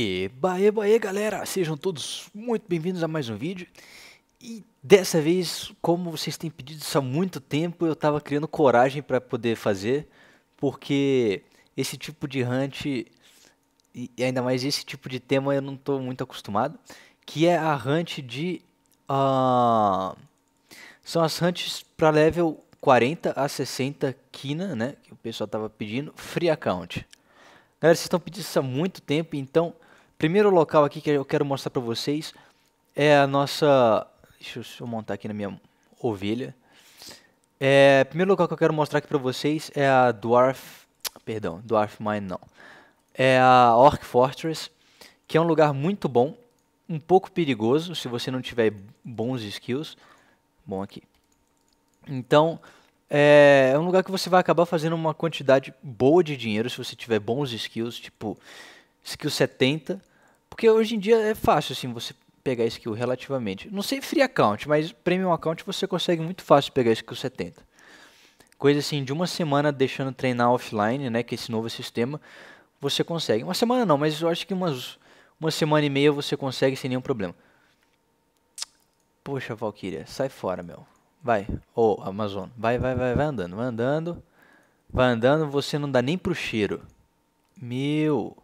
Eba, eba, e galera! Sejam todos muito bem-vindos a mais um vídeo. E dessa vez, como vocês têm pedido isso há muito tempo, eu estava criando coragem para poder fazer, porque esse tipo de hunt, e ainda mais esse tipo de tema, eu não estou muito acostumado, que é a hunt de... Uh, são as hunts para level 40 a 60 quina, né, que o pessoal estava pedindo, free account. Galera, vocês estão pedindo isso há muito tempo, então Primeiro local aqui que eu quero mostrar para vocês é a nossa... Deixa eu montar aqui na minha ovelha. É, primeiro local que eu quero mostrar aqui para vocês é a Dwarf... Perdão, Dwarf Mine não. É a Orc Fortress, que é um lugar muito bom, um pouco perigoso se você não tiver bons skills. Bom aqui. Então, é, é um lugar que você vai acabar fazendo uma quantidade boa de dinheiro se você tiver bons skills, tipo skill 70. Porque hoje em dia é fácil, assim, você pegar skill relativamente. Não sei free account, mas premium account você consegue muito fácil pegar skill 70. Coisa assim, de uma semana deixando treinar offline, né, que é esse novo sistema, você consegue. Uma semana não, mas eu acho que umas, uma semana e meia você consegue sem nenhum problema. Poxa, Valkyria, sai fora, meu. Vai, ou oh, Amazon, vai, vai, vai, vai andando, vai andando. Vai andando, você não dá nem pro cheiro. Meu...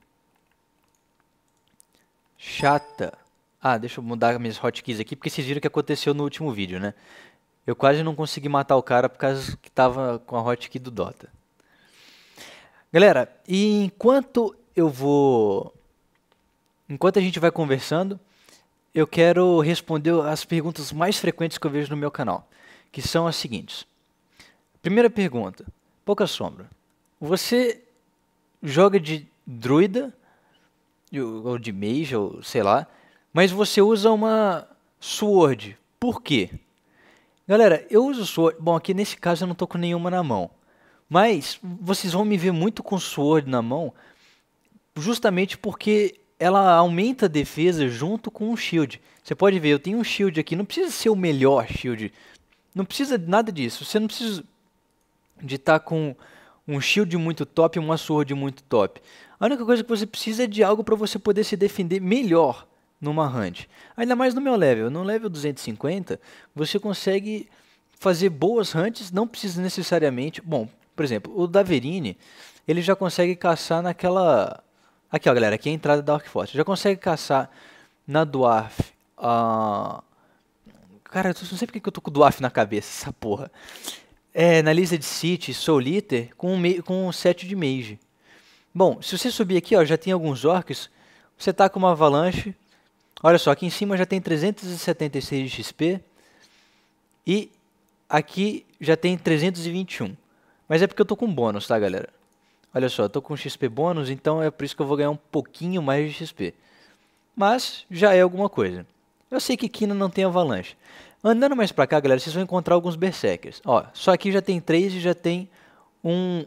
Chata. Ah, deixa eu mudar minhas hotkeys aqui, porque vocês viram o que aconteceu no último vídeo, né? Eu quase não consegui matar o cara por causa que tava com a hotkey do Dota. Galera, e enquanto eu vou. Enquanto a gente vai conversando, eu quero responder as perguntas mais frequentes que eu vejo no meu canal, que são as seguintes. Primeira pergunta, pouca sombra. Você joga de druida ou de mage, ou sei lá, mas você usa uma sword. Por quê? Galera, eu uso sword. Bom, aqui nesse caso eu não tô com nenhuma na mão. Mas vocês vão me ver muito com sword na mão, justamente porque ela aumenta a defesa junto com o shield. Você pode ver, eu tenho um shield aqui, não precisa ser o melhor shield. Não precisa de nada disso. Você não precisa de estar tá com um shield muito top, uma sword muito top. A única coisa que você precisa é de algo para você poder se defender melhor numa hunt. Ainda mais no meu level, no level 250, você consegue fazer boas hunts, não precisa necessariamente, bom, por exemplo, o Daverine, ele já consegue caçar naquela Aqui, ó, galera, aqui é a entrada da Dark Force. Já consegue caçar na Dwarf a uh... Cara, eu não sei porque eu tô com o Dwarf na cabeça, essa porra é, na lista de City, Soul Eater, com um, com um set de Mage. Bom, se você subir aqui, ó, já tem alguns orcs, você tá com uma avalanche. Olha só, aqui em cima já tem 376 de XP e aqui já tem 321. Mas é porque eu tô com bônus, tá, galera? Olha só, eu tô com XP bônus, então é por isso que eu vou ganhar um pouquinho mais de XP. Mas já é alguma coisa. Eu sei que Kina não tem avalanche. Andando mais pra cá, galera, vocês vão encontrar alguns Berserkers. Ó, só aqui já tem três e já tem um...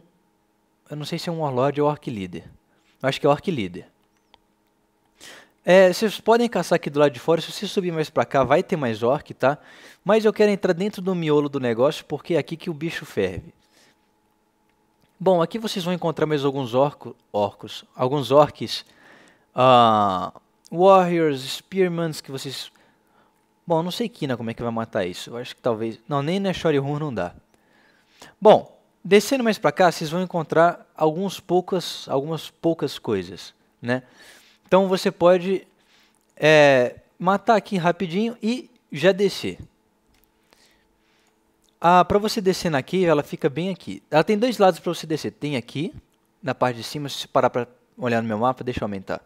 Eu não sei se é um Warlord ou Orc Leader. acho que é Orc Leader. É, vocês podem caçar aqui do lado de fora, se você subir mais pra cá vai ter mais orc, tá? Mas eu quero entrar dentro do miolo do negócio porque é aqui que o bicho ferve. Bom, aqui vocês vão encontrar mais alguns orco, orcos, alguns orcs, uh, ah, warriors, spearmans, que vocês Bom, não sei Kina como é que vai matar isso. Eu acho que talvez... Não, nem na Shorihun não dá. Bom, descendo mais para cá, vocês vão encontrar alguns poucas, algumas poucas coisas, né? Então você pode é, matar aqui rapidinho e já descer. Ah, para você descer aqui, ela fica bem aqui. Ela tem dois lados para você descer. Tem aqui, na parte de cima, se parar para olhar no meu mapa, deixa eu aumentar.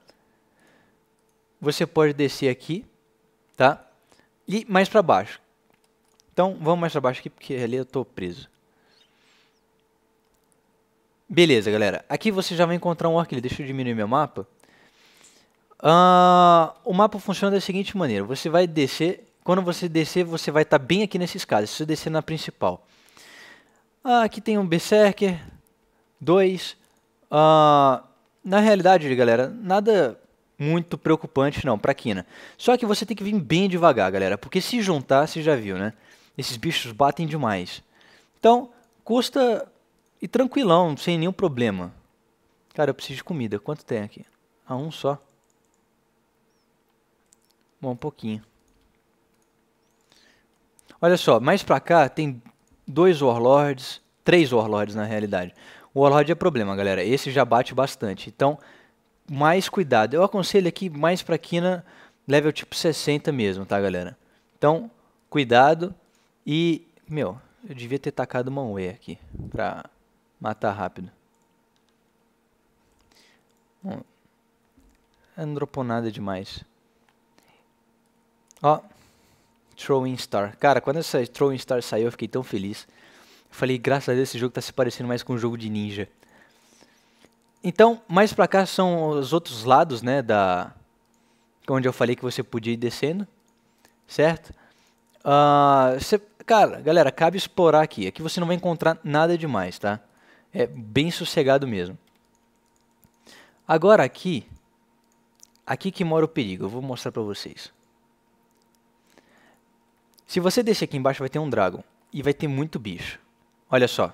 Você pode descer aqui, tá? E mais para baixo. Então, vamos mais para baixo aqui, porque ali eu estou preso. Beleza, galera. Aqui você já vai encontrar um orquídea. Deixa eu diminuir meu mapa. Uh, o mapa funciona da seguinte maneira. Você vai descer. Quando você descer, você vai estar tá bem aqui nessa escada. Se você descer na principal. Uh, aqui tem um Berserker. Dois. Uh, na realidade, galera, nada muito preocupante não, pra quina. Só que você tem que vir bem devagar, galera, porque se juntar, você já viu, né? Esses bichos batem demais. Então, custa e tranquilão, sem nenhum problema. Cara, eu preciso de comida. Quanto tem aqui? Ah, um só. Bom, um pouquinho. Olha só, mais pra cá tem dois Warlords, três Warlords na realidade. O Warlord é problema, galera. Esse já bate bastante. Então, mais cuidado. Eu aconselho aqui mais para quina level tipo 60 mesmo, tá, galera? Então, cuidado e, meu, eu devia ter tacado uma way aqui pra matar rápido. Bom, é androponada demais. Ó, Throwing Star. Cara, quando essa Throwing Star saiu, eu fiquei tão feliz. Eu falei, graças a Deus, esse jogo tá se parecendo mais com um jogo de ninja. Então, mais para cá são os outros lados, né, da onde eu falei que você podia ir descendo, certo? Uh, cê, cara, galera, cabe explorar aqui. Aqui você não vai encontrar nada demais, tá? É bem sossegado mesmo. Agora aqui, aqui que mora o perigo. Eu vou mostrar para vocês. Se você descer aqui embaixo, vai ter um dragão e vai ter muito bicho. Olha só,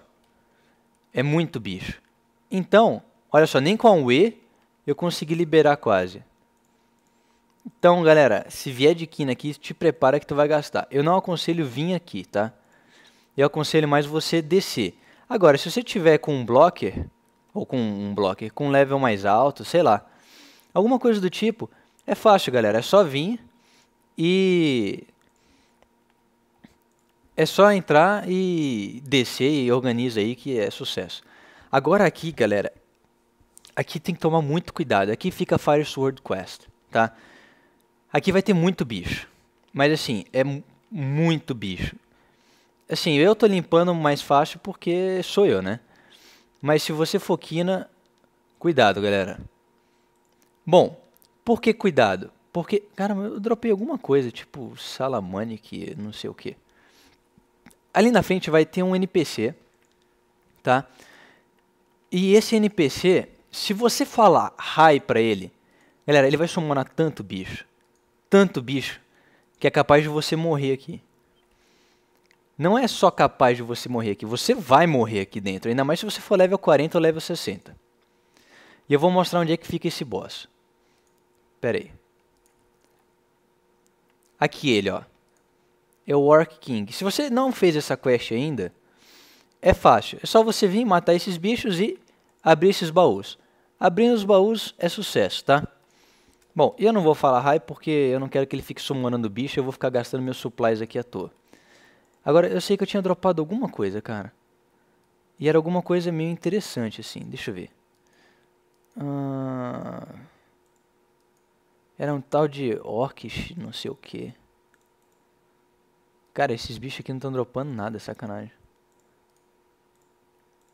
é muito bicho. Então, Olha só, nem com a E eu consegui liberar quase. Então, galera, se vier de quina aqui, te prepara que tu vai gastar. Eu não aconselho vir aqui, tá? Eu aconselho mais você descer. Agora, se você tiver com um blocker, ou com um blocker, com um level mais alto, sei lá, alguma coisa do tipo, é fácil, galera. É só vir e... É só entrar e descer e organiza aí que é sucesso. Agora aqui, galera, aqui tem que tomar muito cuidado. Aqui fica Fire Sword Quest, tá? Aqui vai ter muito bicho. Mas assim, é muito bicho. Assim, eu tô limpando mais fácil porque sou eu, né? Mas se você for quina, cuidado, galera. Bom, por que cuidado? Porque, cara, eu dropei alguma coisa, tipo Salamanic, não sei o que. Ali na frente vai ter um NPC, tá? E esse NPC, se você falar hi pra ele, galera, ele vai summonar tanto bicho, tanto bicho, que é capaz de você morrer aqui. Não é só capaz de você morrer aqui, você vai morrer aqui dentro, ainda mais se você for level 40 ou level 60. E eu vou mostrar onde é que fica esse boss. Pera aí. Aqui ele, ó. É o Orc King. Se você não fez essa quest ainda, é fácil. É só você vir matar esses bichos e abrir esses baús. Abrindo os baús é sucesso, tá? Bom, eu não vou falar raio porque eu não quero que ele fique o bicho, eu vou ficar gastando meus supplies aqui à toa. Agora, eu sei que eu tinha dropado alguma coisa, cara. E era alguma coisa meio interessante, assim, deixa eu ver. Ah, era um tal de orcs, não sei o que. Cara, esses bichos aqui não estão dropando nada, sacanagem.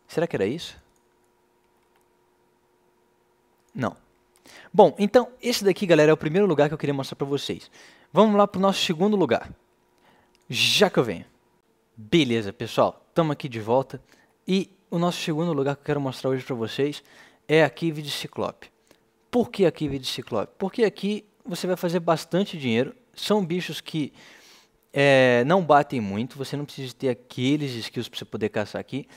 Será que era isso? Não. Bom, então esse daqui, galera, é o primeiro lugar que eu queria mostrar para vocês. Vamos lá para o nosso segundo lugar. Já que eu venho. Beleza, pessoal. Estamos aqui de volta. E o nosso segundo lugar que eu quero mostrar hoje para vocês é a Kiwi de Ciclope. Por que a Kiwi de Ciclope? Porque aqui você vai fazer bastante dinheiro. São bichos que é, não batem muito. Você não precisa ter aqueles skills para você poder caçar aqui.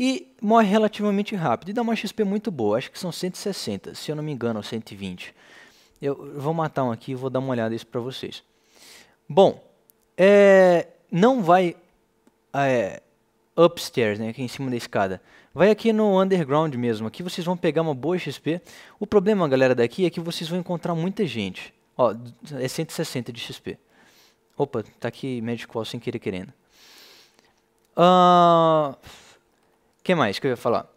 E morre relativamente rápido. E dá uma XP muito boa. Acho que são 160, se eu não me engano, 120. Eu vou matar um aqui e vou dar uma olhada isso para vocês. Bom, é, não vai é, upstairs, né, aqui em cima da escada. Vai aqui no underground mesmo. Aqui vocês vão pegar uma boa XP. O problema, galera, daqui é que vocês vão encontrar muita gente. Ó, é 160 de XP. Opa, tá aqui Medical sem querer querendo. Ahn... Uh que mais que eu ia falar?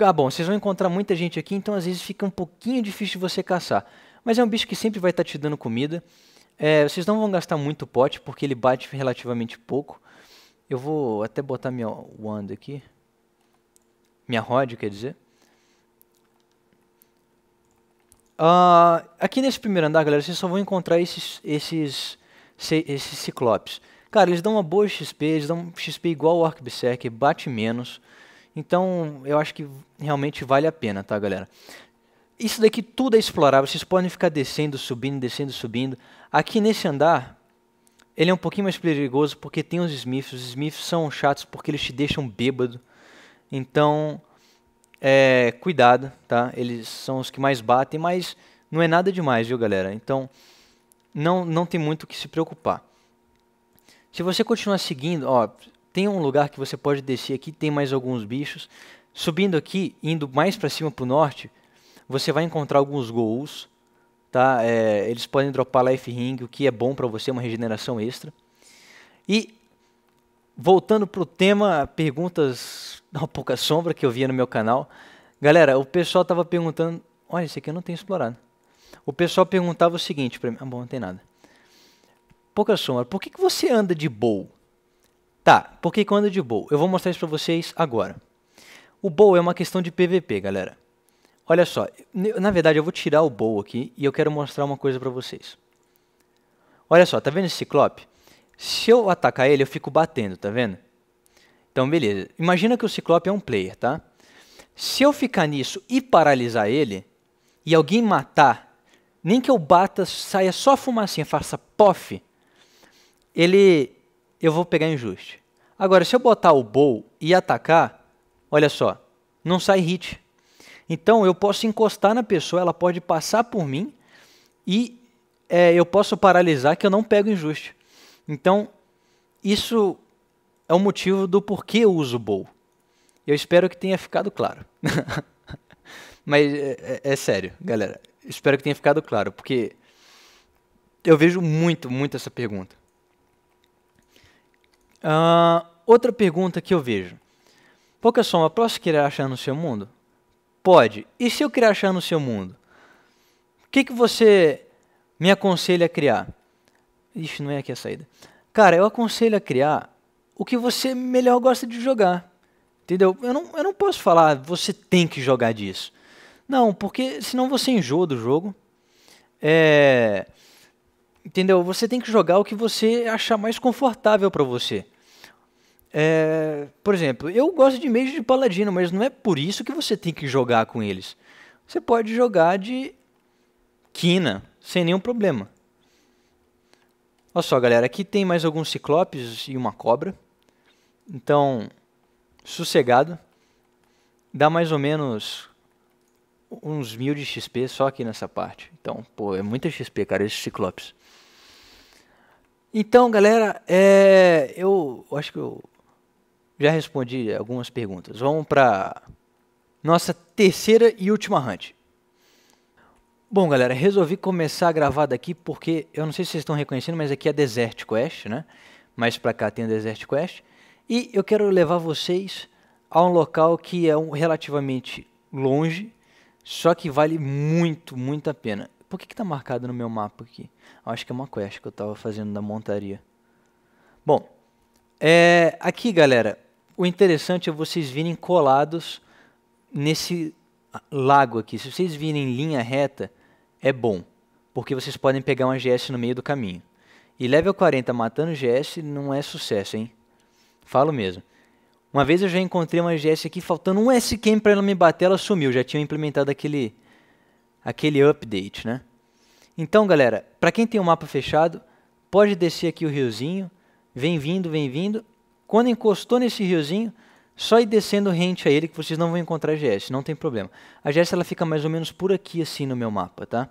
Ah, bom, vocês vão encontrar muita gente aqui, então às vezes fica um pouquinho difícil de você caçar. Mas é um bicho que sempre vai estar tá te dando comida. É, vocês não vão gastar muito pote, porque ele bate relativamente pouco. Eu vou até botar minha wand aqui. Minha rod, quer dizer. Uh, aqui nesse primeiro andar, galera, vocês só vão encontrar esses, esses, esses ciclopes. Cara, eles dão uma boa XP, eles dão XP igual ao Arcberserk, bate menos. Então, eu acho que realmente vale a pena, tá, galera? Isso daqui tudo é explorável, vocês podem ficar descendo, subindo, descendo, subindo. Aqui nesse andar, ele é um pouquinho mais perigoso porque tem os Smiths. Os Smiths são chatos porque eles te deixam bêbado. Então, é, cuidado, tá? Eles são os que mais batem, mas não é nada demais, viu, galera? Então, não, não tem muito o que se preocupar. Se você continuar seguindo, ó, tem um lugar que você pode descer aqui, tem mais alguns bichos. Subindo aqui, indo mais para cima para o norte, você vai encontrar alguns gols, tá? É, eles podem dropar life ring, o que é bom para você, é uma regeneração extra. E voltando pro tema, perguntas da pouca sombra que eu via no meu canal. Galera, o pessoal tava perguntando, olha, esse aqui eu não tenho explorado. O pessoal perguntava o seguinte para mim, ah, bom, não tem nada. Pouca sombra, por que, que você anda de bowl? Tá, por que, que ando de bowl? Eu vou mostrar isso para vocês agora. O bowl é uma questão de PVP, galera. Olha só, na verdade eu vou tirar o bowl aqui e eu quero mostrar uma coisa para vocês. Olha só, tá vendo esse ciclope? Se eu atacar ele, eu fico batendo, tá vendo? Então, beleza. Imagina que o ciclope é um player, tá? Se eu ficar nisso e paralisar ele, e alguém matar, nem que eu bata, saia só fumacinha, faça pof, ele eu vou pegar injuste. Agora, se eu botar o bowl e atacar, olha só, não sai hit. Então eu posso encostar na pessoa, ela pode passar por mim e é, eu posso paralisar que eu não pego injuste. Então isso é o motivo do porquê eu uso o bowl. Eu espero que tenha ficado claro. Mas é, é, é sério, galera. Espero que tenha ficado claro, porque eu vejo muito, muito essa pergunta. Uh, outra pergunta que eu vejo. Pokéssoma, posso criar achar no seu mundo? Pode. E se eu criar achar no seu mundo? O que, que você me aconselha a criar? Ixi, não é aqui a saída. Cara, eu aconselho a criar o que você melhor gosta de jogar. Entendeu? Eu não, eu não posso falar, você tem que jogar disso. Não, porque senão você enjoa do jogo. É, entendeu? Você tem que jogar o que você achar mais confortável para você. É, por exemplo, eu gosto de mage de paladino, mas não é por isso que você tem que jogar com eles. Você pode jogar de quina, sem nenhum problema. Olha só, galera, aqui tem mais alguns ciclopes e uma cobra. Então, sossegado. Dá mais ou menos uns mil de XP só aqui nessa parte. Então, pô, é muita XP, cara, esses ciclopes. Então, galera, é, eu acho que eu já respondi algumas perguntas. Vamos para nossa terceira e última hunt. Bom, galera, resolvi começar a gravar daqui porque eu não sei se vocês estão reconhecendo, mas aqui é Desert Quest, né? Mais para cá tem a Desert Quest. E eu quero levar vocês a um local que é um relativamente longe, só que vale muito, muito a pena. Por que está marcado no meu mapa aqui? Eu acho que é uma quest que eu estava fazendo da montaria. Bom, é, aqui, galera, o interessante é vocês virem colados nesse lago aqui. Se vocês virem em linha reta, é bom, porque vocês podem pegar uma GS no meio do caminho. E level 40 matando GS não é sucesso, hein? Falo mesmo. Uma vez eu já encontrei uma GS aqui faltando um S-Cam para ela me bater, ela sumiu. Já tinha implementado aquele, aquele update, né? Então, galera, para quem tem o um mapa fechado, pode descer aqui o riozinho. Vem vindo, vem vindo. Quando encostou nesse riozinho, só ir descendo rente a ele que vocês não vão encontrar a GS, não tem problema. A GS ela fica mais ou menos por aqui assim no meu mapa, tá?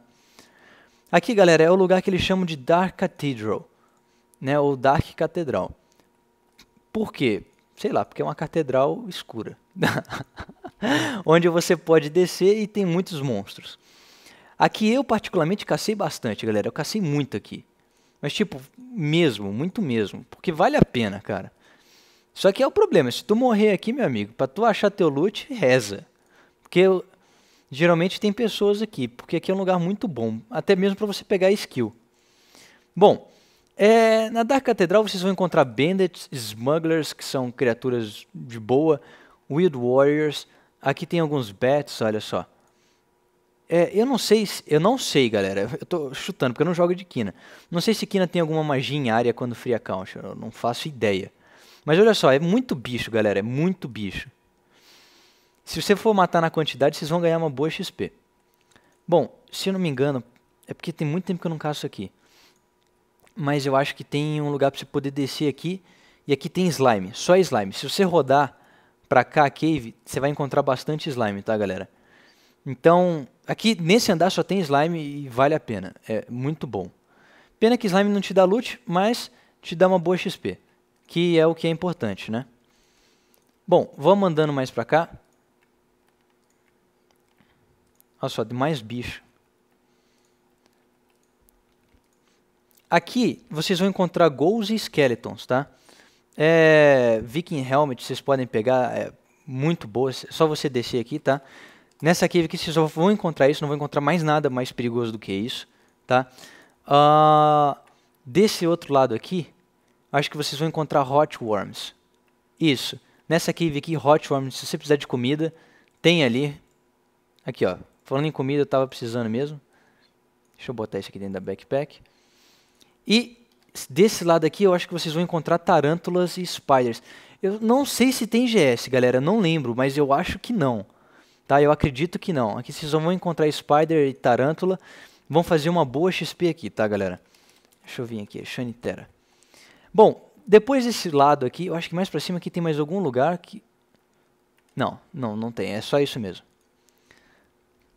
Aqui, galera, é o lugar que eles chamam de Dark Cathedral, né, ou Dark Catedral. Por quê? Sei lá, porque é uma catedral escura, onde você pode descer e tem muitos monstros. Aqui eu particularmente cacei bastante, galera, eu cacei muito aqui. Mas tipo, mesmo, muito mesmo, porque vale a pena, cara. Só que é o problema, se tu morrer aqui, meu amigo, para tu achar teu loot, reza. Porque eu, geralmente tem pessoas aqui, porque aqui é um lugar muito bom, até mesmo para você pegar skill. Bom, é, na Dark Catedral vocês vão encontrar bandits, smugglers, que são criaturas de boa, wild warriors, aqui tem alguns bats, olha só. É, eu não sei, eu não sei, galera. Eu tô chutando porque eu não jogo de Kina. Não sei se Kina tem alguma magia em área quando free account. Eu não faço ideia. Mas olha só, é muito bicho, galera, é muito bicho. Se você for matar na quantidade, vocês vão ganhar uma boa XP. Bom, se eu não me engano, é porque tem muito tempo que eu não caço isso aqui. Mas eu acho que tem um lugar para você poder descer aqui. E aqui tem slime, só slime. Se você rodar pra cá a cave, você vai encontrar bastante slime, tá galera? Então, aqui nesse andar só tem slime e vale a pena. É muito bom. Pena que slime não te dá loot, mas te dá uma boa XP que é o que é importante, né? Bom, vamos mandando mais para cá. Olha só, mais bicho. Aqui vocês vão encontrar gols e skeletons, tá? É, Viking Helmet vocês podem pegar, é muito boa, só você descer aqui, tá? Nessa cave aqui vocês só vão encontrar isso, não vão encontrar mais nada mais perigoso do que isso, tá? Uh, desse outro lado aqui, acho que vocês vão encontrar hotworms. Isso. Nessa cave aqui, hotworms, se você precisar de comida, tem ali. Aqui, ó. Falando em comida, eu tava precisando mesmo. Deixa eu botar isso aqui dentro da backpack. E desse lado aqui, eu acho que vocês vão encontrar tarântulas e spiders. Eu não sei se tem GS, galera. Não lembro, mas eu acho que não. Tá? Eu acredito que não. Aqui vocês vão encontrar spider e tarântula. Vão fazer uma boa XP aqui, tá, galera? Deixa eu vir aqui. Terra. Bom, depois desse lado aqui, eu acho que mais para cima aqui tem mais algum lugar que... Não, não, não tem, é só isso mesmo.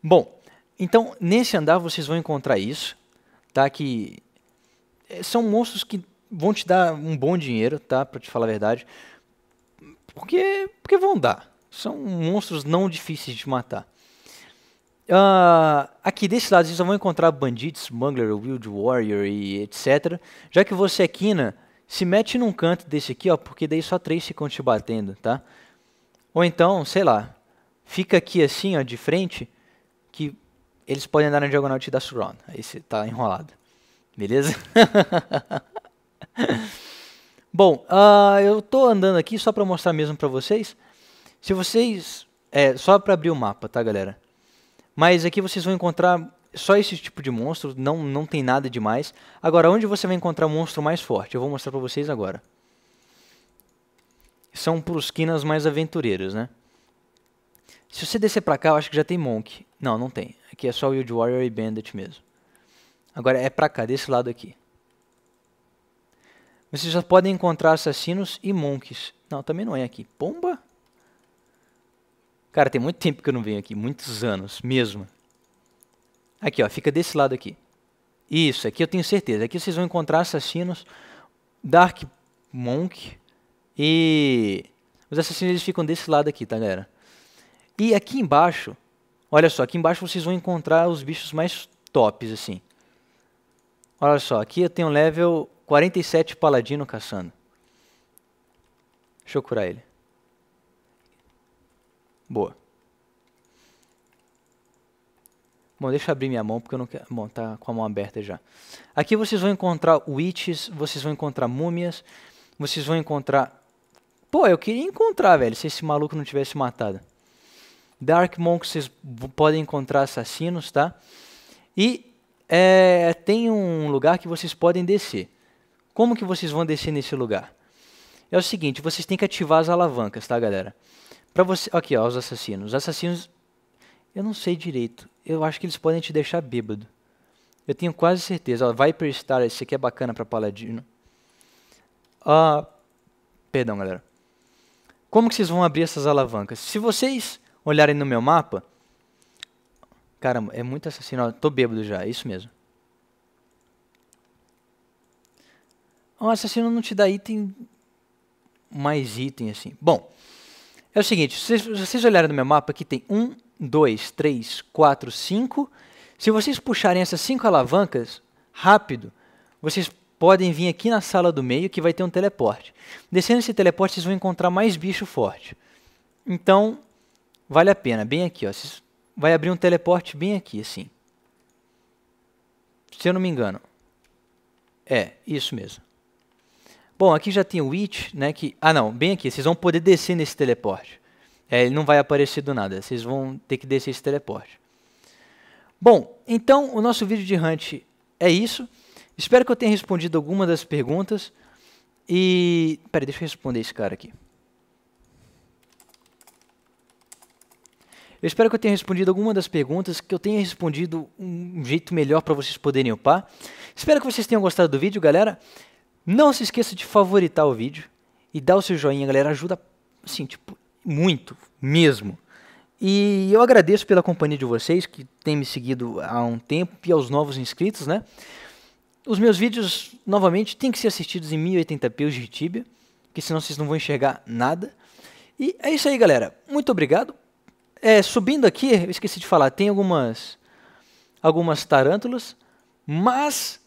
Bom, então nesse andar vocês vão encontrar isso, tá? Que eh, são monstros que vão te dar um bom dinheiro, tá? Pra te falar a verdade. Porque, porque vão dar. São monstros não difíceis de matar. Uh, aqui desse lado vocês vão encontrar bandidos, smuggler, wild warrior e etc. Já que você é né, Kina, se mete num canto desse aqui, ó, porque daí só três ficam te batendo, tá? Ou então, sei lá, fica aqui assim, ó, de frente, que eles podem andar na diagonal e te dar surround. Aí você tá enrolado. Beleza? Bom, uh, eu tô andando aqui só para mostrar mesmo para vocês. Se vocês... É, só para abrir o mapa, tá, galera? Mas aqui vocês vão encontrar só esse tipo de monstro, não, não tem nada demais. Agora, onde você vai encontrar o monstro mais forte? Eu vou mostrar pra vocês agora. São prusquinas mais aventureiras, né? Se você descer pra cá, eu acho que já tem Monk. Não, não tem. Aqui é só Wild Warrior e Bandit mesmo. Agora é pra cá, desse lado aqui. Vocês já podem encontrar assassinos e monks. Não, também não é aqui. Pomba? Cara, tem muito tempo que eu não venho aqui. Muitos anos, mesmo. Aqui, ó, fica desse lado aqui. Isso, aqui eu tenho certeza. Aqui vocês vão encontrar assassinos, Dark Monk e... Os assassinos eles ficam desse lado aqui, tá, galera? E aqui embaixo, olha só, aqui embaixo vocês vão encontrar os bichos mais tops, assim. Olha só, aqui eu tenho level 47 paladino caçando. Deixa eu curar ele. Boa. Bom, deixa eu abrir minha mão porque eu não quero. Bom, tá com a mão aberta já. Aqui vocês vão encontrar witches, vocês vão encontrar múmias, vocês vão encontrar. Pô, eu queria encontrar, velho, se esse maluco não tivesse matado. Dark Monk, vocês podem encontrar assassinos, tá? E é, tem um lugar que vocês podem descer. Como que vocês vão descer nesse lugar? É o seguinte, vocês têm que ativar as alavancas, tá, galera? Para você, aqui, ó, os assassinos. Os assassinos, eu não sei direito eu acho que eles podem te deixar bêbado. Eu tenho quase certeza. Ó, Viper Star, esse aqui é bacana para paladino. Ah, perdão, galera. Como que vocês vão abrir essas alavancas? Se vocês olharem no meu mapa... Caramba, é muito assassino. tô bêbado já, é isso mesmo. O assassino não te dá item... Mais item, assim. Bom, é o seguinte. Se vocês olharem no meu mapa, aqui tem um, 2, 3, 4, 5. Se vocês puxarem essas cinco alavancas rápido, vocês podem vir aqui na sala do meio que vai ter um teleporte. Descendo esse teleporte, vocês vão encontrar mais bicho forte. Então, vale a pena, bem aqui, ó. Vocês vai abrir um teleporte bem aqui, assim. Se eu não me engano. É, isso mesmo. Bom, aqui já tem o Witch, né, que... Ah, não, bem aqui. Vocês vão poder descer nesse teleporte. É, ele não vai aparecer do nada, vocês vão ter que descer esse teleporte. Bom, então o nosso vídeo de Hunt é isso. Espero que eu tenha respondido alguma das perguntas. E. Peraí, deixa eu responder esse cara aqui. Eu espero que eu tenha respondido alguma das perguntas, que eu tenha respondido um jeito melhor para vocês poderem upar. Espero que vocês tenham gostado do vídeo, galera. Não se esqueça de favoritar o vídeo e dar o seu joinha, galera. Ajuda, assim, tipo, muito mesmo. E eu agradeço pela companhia de vocês que têm me seguido há um tempo e aos novos inscritos, né? Os meus vídeos, novamente, têm que ser assistidos em 1080p de Tibia, que senão vocês não vão enxergar nada. E é isso aí, galera. Muito obrigado. É, subindo aqui, eu esqueci de falar, tem algumas algumas tarântulas, mas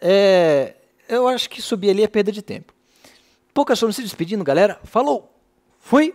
é, eu acho que subir ali é perda de tempo. Pouca só se despedindo, galera. Falou! Fui!